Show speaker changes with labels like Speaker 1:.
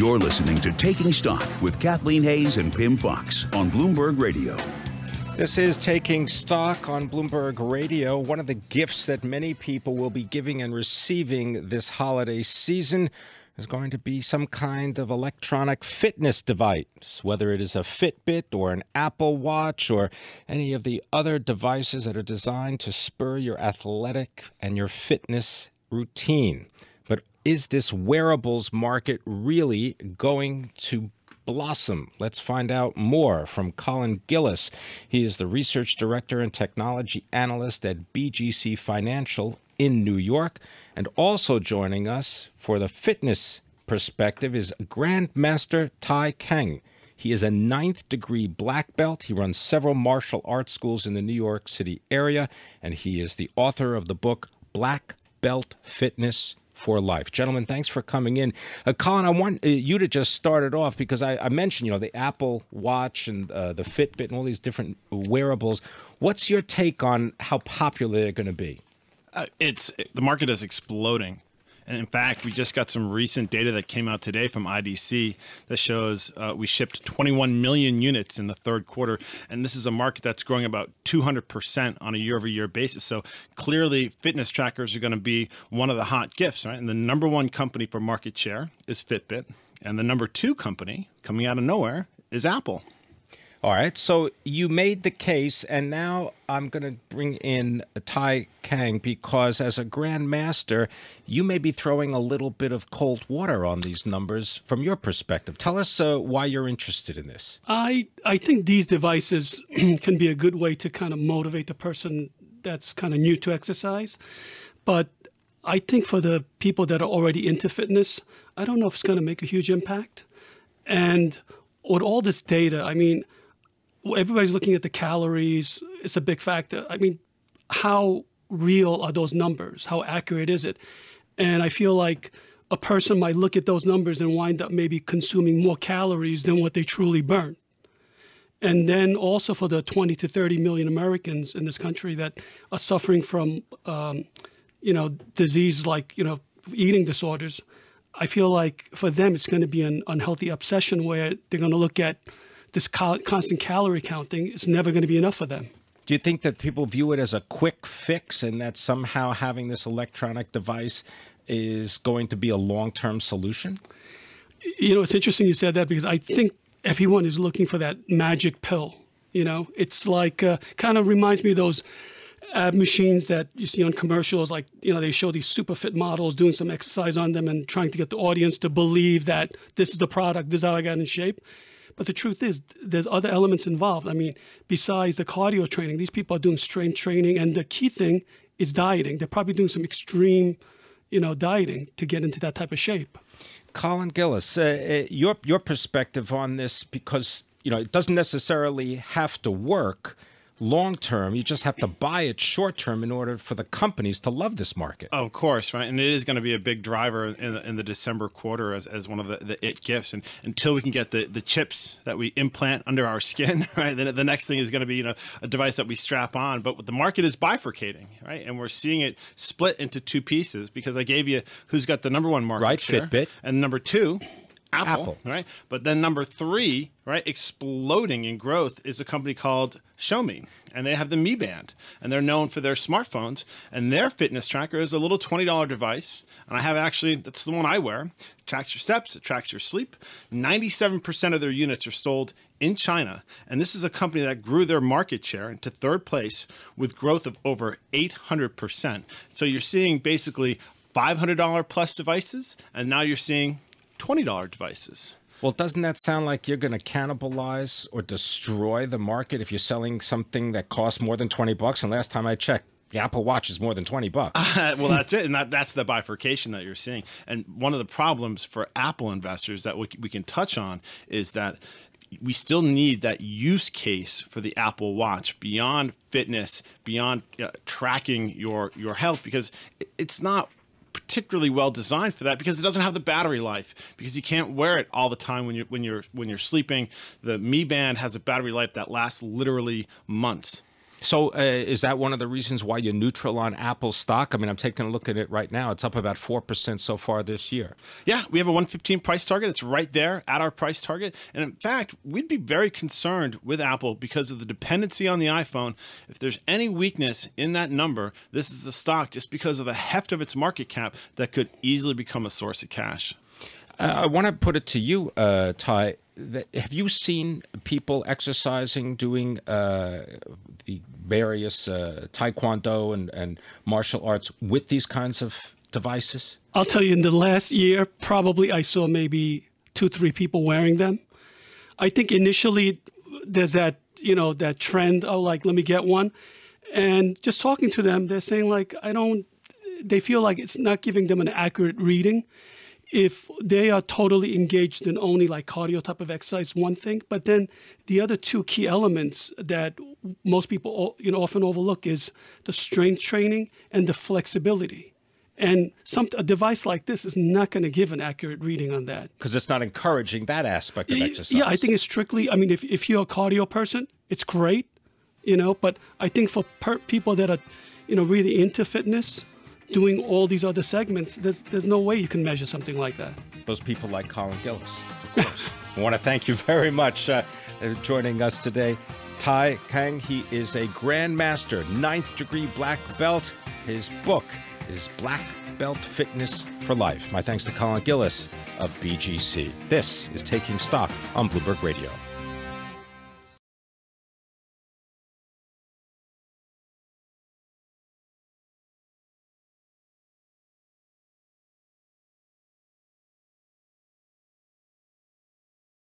Speaker 1: You're listening to Taking Stock with Kathleen Hayes and Pim Fox on Bloomberg Radio.
Speaker 2: This is Taking Stock on Bloomberg Radio. One of the gifts that many people will be giving and receiving this holiday season is going to be some kind of electronic fitness device, whether it is a Fitbit or an Apple Watch or any of the other devices that are designed to spur your athletic and your fitness routine is this wearables market really going to blossom? Let's find out more from Colin Gillis. He is the research director and technology analyst at BGC Financial in New York. And also joining us for the fitness perspective is Grandmaster Tai Kang. He is a ninth degree black belt. He runs several martial arts schools in the New York City area, and he is the author of the book Black Belt Fitness for life. Gentlemen, thanks for coming in. Uh, Colin, I want uh, you to just start it off because I, I mentioned, you know, the Apple Watch and uh, the Fitbit and all these different wearables. What's your take on how popular they're going to be?
Speaker 1: Uh, it's the market is exploding. And in fact, we just got some recent data that came out today from IDC that shows uh, we shipped 21 million units in the third quarter. And this is a market that's growing about 200% on a year over year basis. So clearly, fitness trackers are going to be one of the hot gifts, right? And the number one company for market share is Fitbit. And the number two company coming out of nowhere is Apple. All
Speaker 2: right. So you made the case, and now I'm going to bring in Tai Kang because, as a grandmaster, you may be throwing a little bit of cold water on these numbers from your perspective. Tell us uh, why you're interested in this.
Speaker 3: I I think these devices can be a good way to kind of motivate the person that's kind of new to exercise, but I think for the people that are already into fitness, I don't know if it's going to make a huge impact, and with all this data, I mean everybody's looking at the calories. It's a big factor. I mean, how real are those numbers? How accurate is it? And I feel like a person might look at those numbers and wind up maybe consuming more calories than what they truly burn. And then also for the 20 to 30 million Americans in this country that are suffering from, um, you know, disease like, you know, eating disorders, I feel like for them it's going to be an unhealthy obsession where they're going to look at this constant calorie counting is never going to be enough for them.
Speaker 2: Do you think that people view it as a quick fix and that somehow having this electronic device is going to be a long term solution?
Speaker 3: You know, it's interesting you said that because I think everyone is looking for that magic pill. You know, it's like uh, kind of reminds me of those ab machines that you see on commercials. Like, you know, they show these super fit models doing some exercise on them and trying to get the audience to believe that this is the product, this is how I got in shape. But the truth is, there's other elements involved. I mean, besides the cardio training, these people are doing strength training, and the key thing is dieting. They're probably doing some extreme, you know, dieting to get into that type of shape.
Speaker 2: Colin Gillis, uh, uh your your perspective on this because you know it doesn't necessarily have to work long term. You just have to buy it short term in order for the companies to love this market.
Speaker 1: Of course, right? And it is going to be a big driver in the, in the December quarter as, as one of the, the it gifts. And until we can get the, the chips that we implant under our skin, right? Then the next thing is going to be you know a device that we strap on. But the market is bifurcating, right? And we're seeing it split into two pieces because I gave you who's got the number one market right, share, Fitbit, and number two Apple, Apple, right? But then number three, right, exploding in growth is a company called Xiaomi, and they have the Mi Band, and they're known for their smartphones. And their fitness tracker is a little twenty dollar device, and I have actually that's the one I wear. It tracks your steps, it tracks your sleep. Ninety seven percent of their units are sold in China, and this is a company that grew their market share into third place with growth of over eight hundred percent. So you're seeing basically $500 plus devices, and now you're seeing $20 devices.
Speaker 2: Well, doesn't that sound like you're going to cannibalize or destroy the market if you're selling something that costs more than 20 bucks? And last time I checked, the Apple Watch is more than
Speaker 1: 20 bucks. Uh, well, that's it. And that, that's the bifurcation that you're seeing. And one of the problems for Apple investors that we, we can touch on is that we still need that use case for the Apple Watch beyond fitness, beyond uh, tracking your your health, because it's not particularly well designed for that because it doesn't have the battery life because you can't wear it all the time when you're when you're when you're sleeping. The Mi Band has a battery life that lasts literally months. So, uh, is that one of the reasons why you're neutral on Apple stock? I mean, I'm taking a look at it right now. It's up about 4% so far this year. Yeah, we have a 115 price target. It's right there at our price target. And in fact, we'd be very concerned with Apple because of the dependency on the iPhone. If there's any weakness in that number, this is a stock just because of the heft of its market cap that could easily become a source of cash.
Speaker 2: Uh, I want to put it to you, uh, Ty have you seen people exercising, doing uh, various uh, taekwondo and, and martial arts with these kinds of devices?
Speaker 3: I'll tell you, in the last year, probably I saw maybe two, three people wearing them. I think initially there's that, you know, that trend of like, let me get one. And just talking to them, they're saying like, I don't, they feel like it's not giving them an accurate reading if they are totally engaged in only like cardio type of exercise, one thing. But then the other two key elements that most people you know often overlook is the strength training and the flexibility. And some a device like this is not going to give an accurate reading on that
Speaker 2: because it's not encouraging that aspect of exercise. Yeah, I think
Speaker 3: it's strictly. I mean, if if you're a cardio person, it's great, you know. But I think for per- people that are, you know, really into fitness, doing all these other segments. There's, there's no way you can measure something like that.
Speaker 2: Those people like Colin Gillis, of course. I want to thank you very much uh, for uh, joining us today. Tai Kang, he is a grandmaster, ninth degree black belt. His book is Black Belt Fitness for Life. My thanks to Colin Gillis of
Speaker 3: BGC. This is Taking Stock on Bloomberg Radio.